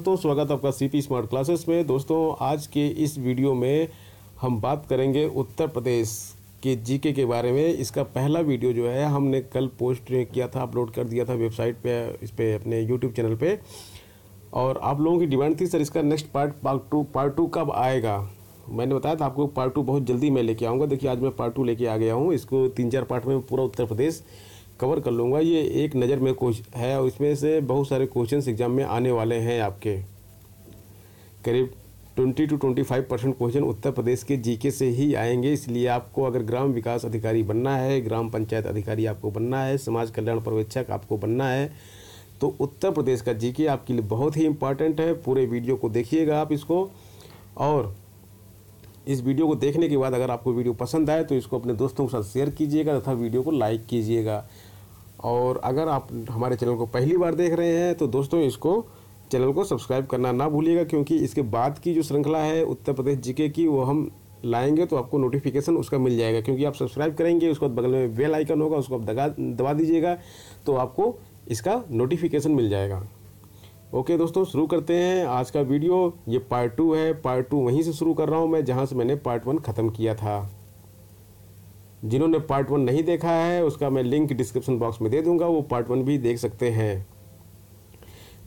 दोस्तों स्वागत आपका सीपी स्मार्ट क्लासेस में दोस्तों आज के इस वीडियो में हम बात करेंगे उत्तर प्रदेश के जीके के बारे में इसका पहला वीडियो जो है हमने कल पोस्ट किया था अपलोड कर दिया था वेबसाइट पे इस पर अपने यूट्यूब चैनल पे और आप लोगों की डिमांड थी सर इसका next part part two part two कब आएगा मैंने बताया था आपको पार्ट टू बहुत जल्दी मैं लेके आऊँगा देखिए आज मैं पार्ट टू लेके आ गया हूँ इसको तीन चार पार्ट में पूरा उत्तर प्रदेश कवर कर लूँगा ये एक नज़र में कोश है और इसमें से बहुत सारे क्वेश्चन एग्जाम में आने वाले हैं आपके करीब 20 to 25 percent question Uttar Pradesh के जीके से ही आएंगे इसलिए आपको अगर ग्राम विकास अधिकारी बनना है ग्राम पंचायत अधिकारी आपको बनना है समाज कल्याण पर्यवेक्षक आपको बनना है तो उत्तर प्रदेश का जीके आपके लिए बहुत ही इम्पॉर्टेंट है पूरे वीडियो को देखिएगा आप इसको और इस वीडियो को देखने के बाद अगर आपको वीडियो पसंद आए तो इसको अपने दोस्तों के साथ शेयर कीजिएगा तथा वीडियो को लाइक कीजिएगा और अगर आप हमारे चैनल को पहली बार देख रहे हैं तो दोस्तों इसको चैनल को सब्सक्राइब करना ना भूलिएगा क्योंकि इसके बाद की जो श्रृंखला है उत्तर प्रदेश जीके की वो हम लाएंगे तो आपको नोटिफिकेशन उसका मिल जाएगा क्योंकि आप सब्सक्राइब करेंगे उसके बाद बगल में बेल आइकन होगा उसको आप दगा दबा दीजिएगा तो आपको इसका नोटिफिकेशन मिल जाएगा ओके दोस्तों शुरू करते हैं आज का वीडियो ये पार्ट टू है पार्ट टू वहीं से शुरू कर रहा हूँ मैं जहाँ से मैंने पार्ट वन ख़त्म किया था जिन्होंने पार्ट वन नहीं देखा है उसका मैं लिंक डिस्क्रिप्शन बॉक्स में दे दूंगा वो पार्ट वन भी देख सकते हैं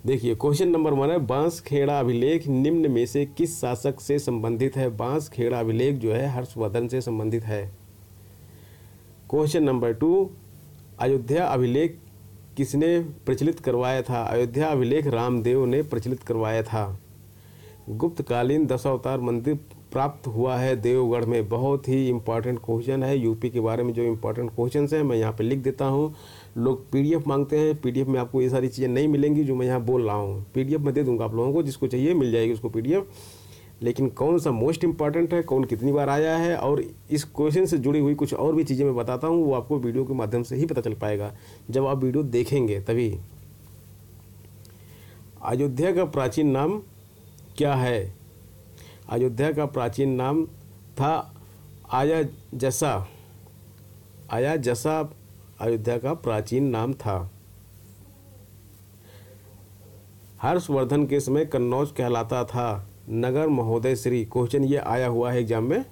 देखिए क्वेश्चन नंबर वन है खेड़ा अभिलेख निम्न में से किस शासक से संबंधित है खेड़ा अभिलेख जो है हर्षवर्धन से संबंधित है क्वेश्चन नंबर टू अयोध्या अभिलेख किसने प्रचलित करवाया था अयोध्या अभिलेख रामदेव ने प्रचलित करवाया था गुप्तकालीन दशावतार मंदिर प्राप्त हुआ है देवगढ़ में बहुत ही इम्पॉर्टेंट क्वेश्चन है यूपी के बारे में जो इम्पोर्टेंट क्वेश्चन है मैं यहाँ पे लिख देता हूँ लोग पीडीएफ मांगते हैं पीडीएफ में आपको ये सारी चीज़ें नहीं मिलेंगी जो मैं यहाँ बोल रहा हूँ पीडीएफ मैं दे दूँगा आप लोगों को जिसको चाहिए मिल जाएगी उसको पीडीएफ लेकिन कौन सा मोस्ट इम्पॉर्टेंट है कौन कितनी बार आया है और इस क्वेश्चन से जुड़ी हुई कुछ और भी चीज़ें मैं बताता हूँ वो आपको वीडियो के माध्यम से ही पता चल पाएगा जब आप वीडियो देखेंगे तभी अयोध्या का प्राचीन नाम क्या है अयोध्या का प्राचीन नाम था आया जसा आया जसा अयोध्या का प्राचीन नाम था हर्षवर्धन के समय कन्नौज कहलाता था नगर महोदय श्री क्वेश्चन ये आया हुआ है एग्जाम में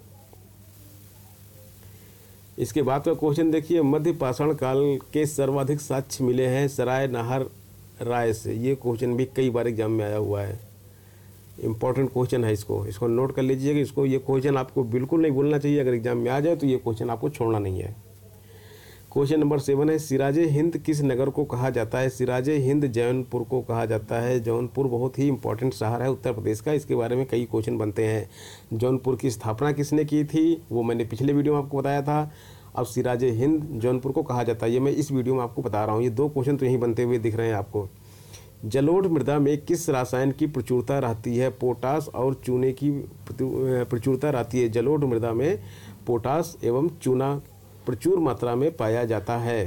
इसके बाद का क्वेश्चन देखिए मध्य पाषाण काल के सर्वाधिक साक्ष्य मिले हैं सराय नाहर राय से ये क्वेश्चन भी कई बार एग्जाम में आया हुआ है इंपॉर्टेंट क्वेश्चन है इसको इसको नोट कर लीजिएगा इसको ये क्वेश्चन आपको बिल्कुल नहीं भूलना चाहिए अगर एग्जाम में आ जाए तो ये क्वेश्चन आपको छोड़ना नहीं है क्वेश्चन नंबर सेवन है सिराज हिंद किस नगर को कहा जाता है सिराज हिंद जौनपुर को कहा जाता है जौनपुर बहुत ही इंपॉर्टेंट शहर है उत्तर प्रदेश का इसके बारे में कई क्वेश्चन बनते हैं जौनपुर की स्थापना किसने की थी वो मैंने पिछले वीडियो में आपको बताया था अब सिराज हिंद जौनपुर को कहा जाता है ये मैं इस वीडियो में आपको बता रहा हूँ ये दो क्वेश्चन तो यहीं बनते हुए दिख रहे हैं आपको जलोढ़ मृदा में किस रासायन की प्रचुरता रहती है पोटास और चूने की प्रचुरता रहती है जलोढ़ मृदा में पोटास एवं चूना प्रचुर मात्रा में पाया जाता है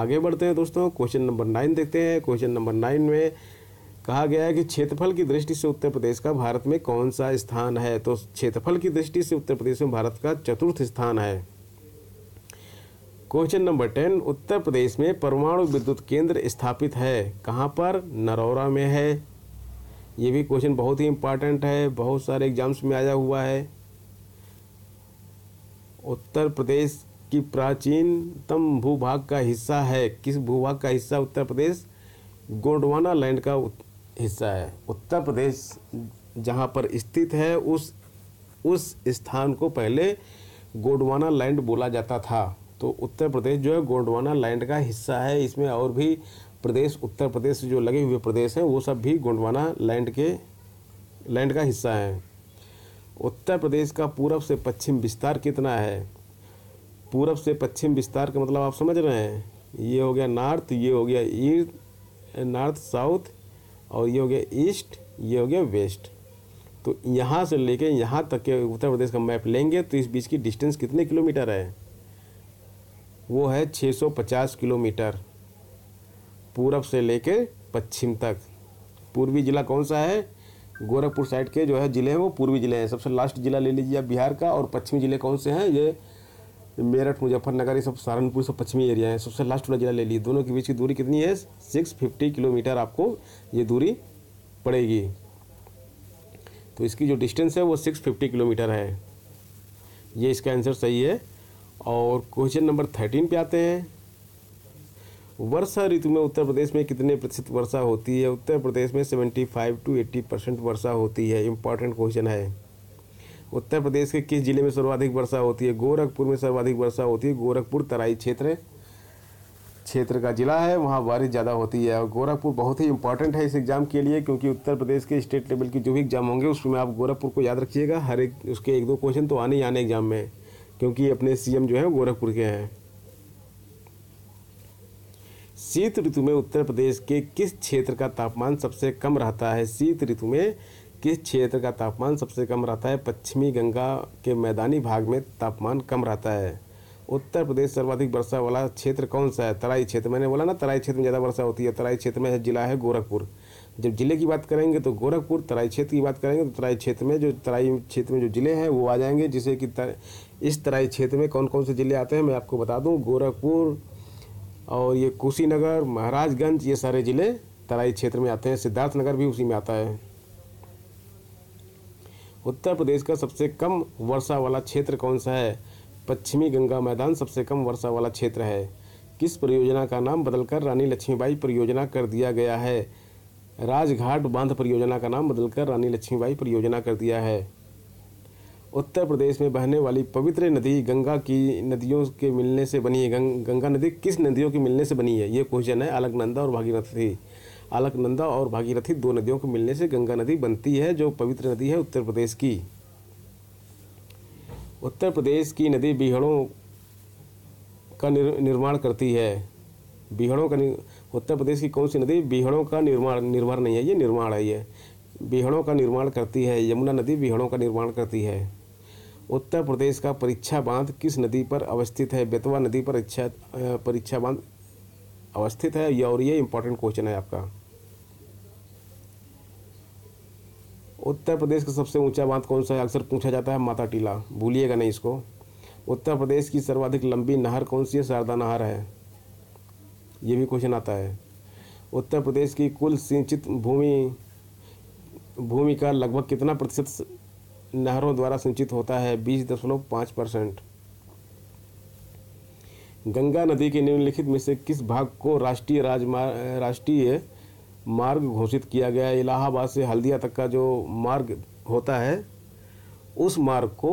आगे बढ़ते हैं दोस्तों क्वेश्चन नंबर नाइन देखते हैं क्वेश्चन नंबर नाइन में कहा गया है कि क्षेत्रफल की दृष्टि से उत्तर प्रदेश का भारत में कौन सा स्थान है तो क्षेत्रफल की दृष्टि से उत्तर प्रदेश में भारत का चतुर्थ स्थान है question number ten Uttar Pradesh में परमाणु विद्युत केंद्र स्थापित है कहाँ पर नरौरा में है ये भी क्वेश्चन बहुत ही इम्पॉर्टेंट है बहुत सारे एग्जाम्स में आया हुआ है उत्तर प्रदेश की प्राचीनतम भूभाग का हिस्सा है किस भूभाग का हिस्सा उत्तर प्रदेश गोंडवाना लैंड का हिस्सा है उत्तर प्रदेश जहाँ पर स्थित है उस उस स्थान को पहले गोडवाना लैंड बोला जाता था तो उत्तर प्रदेश जो है गोंडवाना लैंड का हिस्सा है इसमें और भी प्रदेश उत्तर प्रदेश जो लगे हुए प्रदेश हैं वो सब भी गोंडवाना लैंड के लैंड का हिस्सा हैं उत्तर प्रदेश का पूरब से पश्चिम विस्तार कितना है पूरब से पश्चिम विस्तार का मतलब आप समझ रहे हैं ये हो गया नॉर्थ ये हो गया ईस्ट नॉर्थ साउथ और ये हो गया ईस्ट ये हो गया वेस्ट तो यहाँ से लेके यहाँ तक के उत्तर प्रदेश का मैप लेंगे तो इस बीच की डिस्टेंस कितने किलोमीटर है वो है 650 किलोमीटर पूरब से लेके पश्चिम तक पूर्वी ज़िला कौन सा है गोरखपुर साइड के जो है ज़िले हैं वो पूर्वी ज़िले हैं सबसे लास्ट ज़िला ले लीजिए आप बिहार का और पश्चिमी ज़िले कौन से हैं ये मेरठ मुजफ्फरनगर ये सब सहारनपुर सब पश्चिमी एरिया है सबसे लास्ट वाला ज़िला ले लीजिए दोनों के बीच की दूरी कितनी है सिक्स फिफ्टी किलोमीटर आपको ये दूरी पड़ेगी तो इसकी जो डिस्टेंस है वो सिक्स फिफ्टी किलोमीटर है ये इसका आंसर सही है और क्वेश्चन नंबर थर्टीन पे आते हैं वर्षा ऋतु में उत्तर प्रदेश में कितने प्रतिशत वर्षा होती है उत्तर प्रदेश में seventy five to eighty percent वर्षा होती है इम्पॉर्टेंट क्वेश्चन है उत्तर प्रदेश के किस जिले में सर्वाधिक वर्षा होती है गोरखपुर में सर्वाधिक वर्षा होती है गोरखपुर तराई क्षेत्र क्षेत्र का जिला है वहाँ बारिश ज़्यादा होती है और गोरखपुर बहुत ही इंपॉर्टेंट है इस एग्ज़ाम के लिए क्योंकि उत्तर प्रदेश के स्टेट लेवल के जो भी एग्ज़ाम होंगे उसमें आप गोरखपुर को याद रखिएगा हर एक उसके एक दो क्वेश्चन तो आने ही आने एग्ज़ाम में क्योंकि अपने सीएम जो है गोरखपुर के हैं शीत ऋतु में उत्तर प्रदेश के किस क्षेत्र का तापमान सबसे कम रहता है शीत ऋतु में किस क्षेत्र का तापमान सबसे कम रहता है पश्चिमी गंगा के मैदानी भाग में तापमान कम रहता है उत्तर प्रदेश सर्वाधिक वर्षा वाला क्षेत्र कौन सा है तराई क्षेत्र मैंने बोला ना तराई क्षेत्र में ज़्यादा वर्षा होती है तराई क्षेत्र में जिला है गोरखपुर जब ज़िले की बात करेंगे तो गोरखपुर तराई क्षेत्र की बात करेंगे तो तराई क्षेत्र में जो तराई क्षेत्र में जो ज़िले हैं वो आ जाएंगे जिसे कि तर, इस तराई क्षेत्र में कौन कौन से ज़िले आते हैं मैं आपको बता दूँ गोरखपुर और ये कुशीनगर महाराजगंज ये सारे ज़िले तराई क्षेत्र में आते हैं सिद्धार्थनगर भी उसी में आता है उत्तर प्रदेश का सबसे कम वर्षा वाला क्षेत्र कौन सा है पश्चिमी गंगा मैदान सबसे कम वर्षा वाला क्षेत्र है किस परियोजना का नाम बदलकर रानी लक्ष्मीबाई परियोजना कर दिया गया है राजघाट बांध परियोजना का नाम बदलकर रानी लक्ष्मीबाई परियोजना कर दिया है उत्तर प्रदेश में बहने वाली पवित्र नदी गंगा की नदियों के मिलने से बनी है गंग, गंगा नदी किस नदियों के मिलने से बनी है ये क्वेश्चन है अलकनंदा और भागीरथी अलकनंदा और भागीरथी दो नदियों के मिलने से गंगा नदी बनती है जो पवित्र नदी है उत्तर प्रदेश की उत्तर प्रदेश की नदी बिहड़ों का निर्माण करती है बिहड़ों का उत्तर प्रदेश की कौन सी नदी बिहड़ों का निर्माण निर्भर नहीं है ये निर्माण है ये बिहड़ों का निर्माण करती है यमुना नदी बिहड़ों का निर्माण करती है उत्तर प्रदेश का परीक्षा बांध किस नदी पर अवस्थित है बेतवा नदी पर इच्छा परीक्षा बांध अवस्थित है या और ये इंपॉर्टेंट क्वेश्चन है आपका उत्तर प्रदेश का सबसे ऊंचा बांध कौन सा है अक्सर पूछा जाता है माता टीला भूलिएगा नहीं इसको उत्तर प्रदेश की सर्वाधिक लंबी नहर कौन सी है शारदा नहर है ये भी क्वेश्चन आता है उत्तर प्रदेश की कुल सिंचित भूमि भूमि का लगभग कितना प्रतिशत नहरों द्वारा सिंचित होता है बीस दशमलव पाँच परसेंट गंगा नदी के निम्नलिखित में से किस भाग को राष्ट्रीय राजमार्ग राष्ट्रीय मार्ग घोषित किया गया है इलाहाबाद से हल्दिया तक का जो मार्ग होता है उस मार्ग को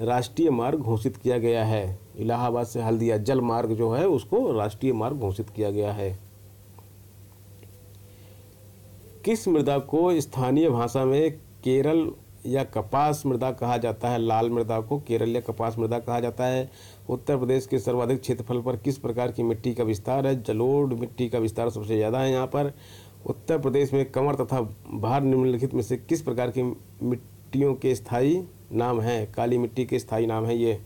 राष्ट्रीय मार्ग घोषित किया गया है इलाहाबाद से हल्दिया जल मार्ग जो है उसको राष्ट्रीय मार्ग घोषित किया गया है किस मृदा को स्थानीय भाषा में केरल या कपास मृदा कहा जाता है लाल मृदा को केरल या कपास मृदा कहा जाता है उत्तर प्रदेश के सर्वाधिक क्षेत्रफल पर किस प्रकार की मिट्टी का विस्तार है जलोढ़ मिट्टी का विस्तार सबसे ज़्यादा है यहाँ पर उत्तर प्रदेश में कंवर तथा भार निम्नलिखित में से किस प्रकार की मिट्टियों के स्थायी नाम हैं काली मिट्टी के स्थायी नाम है ये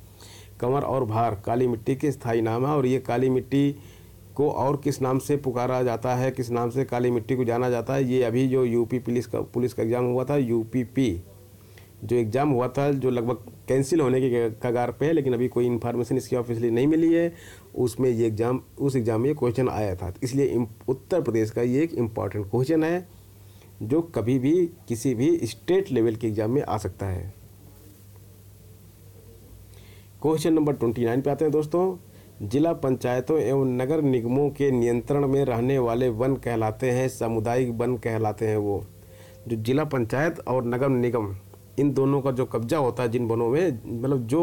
कमर और भार काली मिट्टी के स्थाई नाम है और ये काली मिट्टी को और किस नाम से पुकारा जाता है किस नाम से काली मिट्टी को जाना जाता है ये अभी जो यूपी पुलिस का पुलिस का एग्ज़ाम हुआ था यूपीपी जो एग्ज़ाम हुआ था जो लगभग कैंसिल होने के कगार पे है लेकिन अभी कोई इन्फॉर्मेशन इसकी ऑफिशियली नहीं मिली है उसमें ये एग्ज़ाम उस एग्ज़ाम में ये क्वेश्चन आया था इसलिए उत्तर प्रदेश का ये एक इम्पॉर्टेंट क्वेश्चन है जो कभी भी किसी भी स्टेट लेवल के एग्ज़ाम में आ सकता है क्वेश्चन नंबर ट्वेंटी नाइन पे आते हैं दोस्तों जिला पंचायतों एवं नगर निगमों के नियंत्रण में रहने वाले वन कहलाते हैं सामुदायिक वन कहलाते हैं वो जो जिला पंचायत और नगर निगम इन दोनों का जो कब्जा होता है जिन वनों में मतलब जो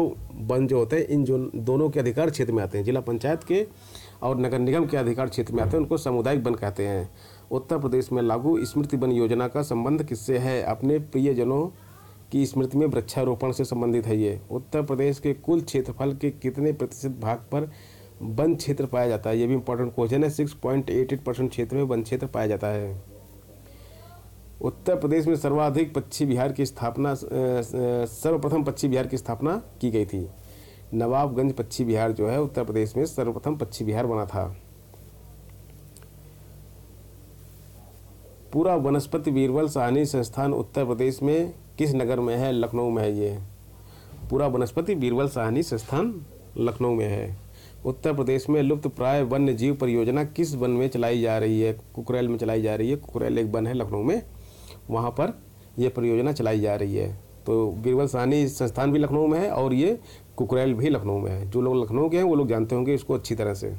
वन जो होते हैं इन जो दोनों के अधिकार क्षेत्र में आते हैं जिला पंचायत के और नगर निगम के अधिकार क्षेत्र में आते हैं उनको सामुदायिक वन कहते हैं उत्तर प्रदेश में लागू स्मृति वन योजना का संबंध किससे है अपने प्रियजनों की स्मृति में वृक्षारोपण से संबंधित है ये उत्तर प्रदेश के कुल क्षेत्रफल के कितने प्रतिशत भाग पर वन क्षेत्र पाया जाता है ये भी इंपॉर्टेंट क्वेश्चन है six point eight eight percent क्षेत्र में वन क्षेत्र पाया जाता है उत्तर प्रदेश में सर्वाधिक पक्षी बिहार की स्थापना सर्वप्रथम पक्षी बिहार की स्थापना की गई थी नवाबगंज पक्षी बिहार जो है उत्तर प्रदेश में सर्वप्रथम पक्षी बिहार बना था पूरा वनस्पति बीरबल सहनी संस्थान उत्तर प्रदेश में किस नगर में है लखनऊ में है ये पूरा वनस्पति बीरबल साहनी संस्थान लखनऊ में है उत्तर प्रदेश में लुप्त प्राय वन्य जीव परियोजना किस वन में चलाई जा रही है कुकरेल में चलाई जा रही है कुकरेल एक वन है लखनऊ में वहाँ पर यह परियोजना चलाई जा रही है तो बीरबल साहनी संस्थान भी लखनऊ में है और ये कुकरेल भी लखनऊ में है जो लोग लखनऊ के हैं वो लोग जानते होंगे इसको अच्छी तरह से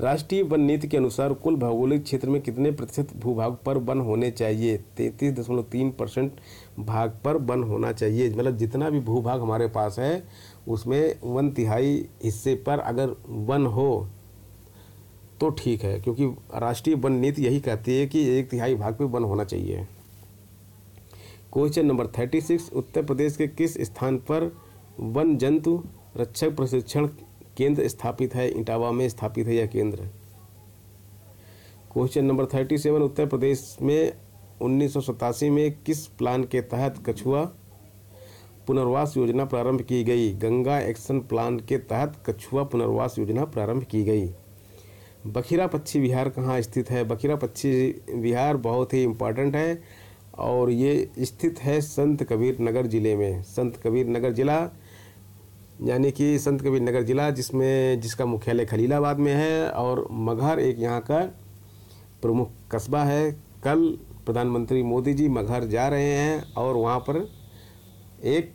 राष्ट्रीय वन नीति के अनुसार कुल भौगोलिक क्षेत्र में कितने प्रतिशत भूभाग पर वन होने चाहिए तैंतीस दशमलव तीन परसेंट भाग पर वन होना चाहिए मतलब जितना भी भूभाग हमारे पास है उसमें वन तिहाई हिस्से पर अगर वन हो तो ठीक है क्योंकि राष्ट्रीय वन नीति यही कहती है कि एक तिहाई भाग पर वन होना चाहिए question number thirty six Uttar Pradesh के किस स्थान पर वन जंतु रक्षक प्रशिक्षण केंद्र स्थापित है इटावा में स्थापित है यह केंद्र question number thirty seven Uttar Pradesh में उन्नीस में किस प्लान के तहत कछुआ पुनर्वास योजना प्रारंभ की गई गंगा एक्शन प्लान के तहत कछुआ पुनर्वास योजना प्रारंभ की गई बखीरा पक्षी विहार कहाँ स्थित है बखीरा पक्षी विहार बहुत ही इम्पॉर्टेंट है और ये स्थित है संत कबीर नगर जिले में संत कबीर नगर जिला यानी कि संत कबीर नगर जिला जिसमें जिसका मुख्यालय खलीलाबाद में है और मगहर एक यहाँ का प्रमुख कस्बा है कल प्रधानमंत्री मोदी जी मगहर जा रहे हैं और वहाँ पर एक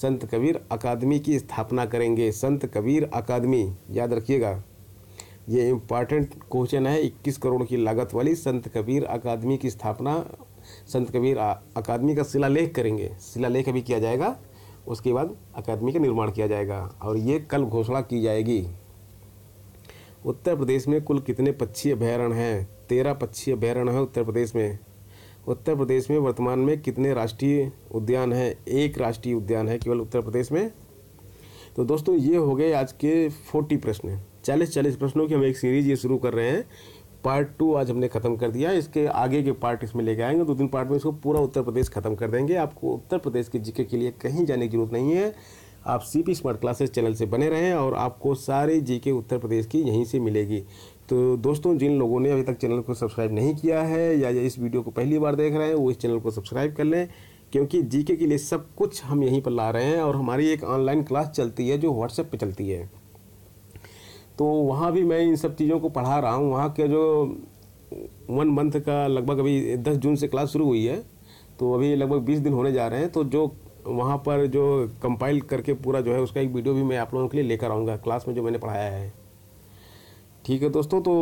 संत कबीर अकादमी की स्थापना करेंगे संत कबीर अकादमी याद रखिएगा ये इम्पॉर्टेंट क्वेश्चन है 21 करोड़ की लागत वाली संत कबीर अकादमी की स्थापना संत कबीर अकादमी का शिलालेख करेंगे शिलालेख अभी किया जाएगा उसके बाद अकादमी का निर्माण किया जाएगा और ये कल घोषणा की जाएगी उत्तर प्रदेश में कुल कितने पक्षी अभ्यारण्य हैं तेरह पक्षी अभ्यारण्य हैं उत्तर प्रदेश में उत्तर प्रदेश में वर्तमान में कितने राष्ट्रीय उद्यान हैं एक राष्ट्रीय उद्यान है केवल उत्तर प्रदेश में तो दोस्तों ये हो गए आज के फोर्टी प्रश्न चालीस चालीस प्रश्नों की हम एक सीरीज ये शुरू कर रहे हैं पार्ट टू आज हमने ख़त्म कर दिया इसके आगे के पार्ट इसमें लेके आएंगे दो तीन पार्ट में इसको पूरा उत्तर प्रदेश ख़त्म कर देंगे आपको उत्तर प्रदेश के जीके के लिए कहीं जाने की जरूरत नहीं है आप C P smart classes channel से बने रहें और आपको सारे जी उत्तर प्रदेश की यहीं से मिलेगी तो दोस्तों जिन लोगों ने अभी तक चैनल को सब्सक्राइब नहीं किया है या इस वीडियो को पहली बार देख रहे हैं वो इस चैनल को सब्सक्राइब कर लें क्योंकि जीके के लिए सब कुछ हम यहीं पर ला रहे हैं और हमारी एक ऑनलाइन क्लास चलती है जो व्हाट्सएप पर चलती है तो वहाँ भी मैं इन सब चीज़ों को पढ़ा रहा हूँ वहाँ के जो वन मंथ का लगभग अभी दस जून से क्लास शुरू हुई है तो अभी लगभग बीस दिन होने जा रहे हैं तो जो वहाँ पर जो कंपाइल करके पूरा जो है उसका एक वीडियो भी मैं आप लोगों के लिए लेकर आऊँगा क्लास में जो मैंने पढ़ाया है ठीक है दोस्तों तो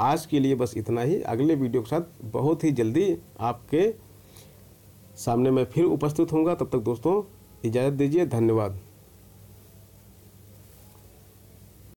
आज के लिए बस इतना ही अगले वीडियो के साथ बहुत ही जल्दी आपके सामने मैं फिर उपस्थित होऊंगा तब तक दोस्तों इजाज़त दीजिए धन्यवाद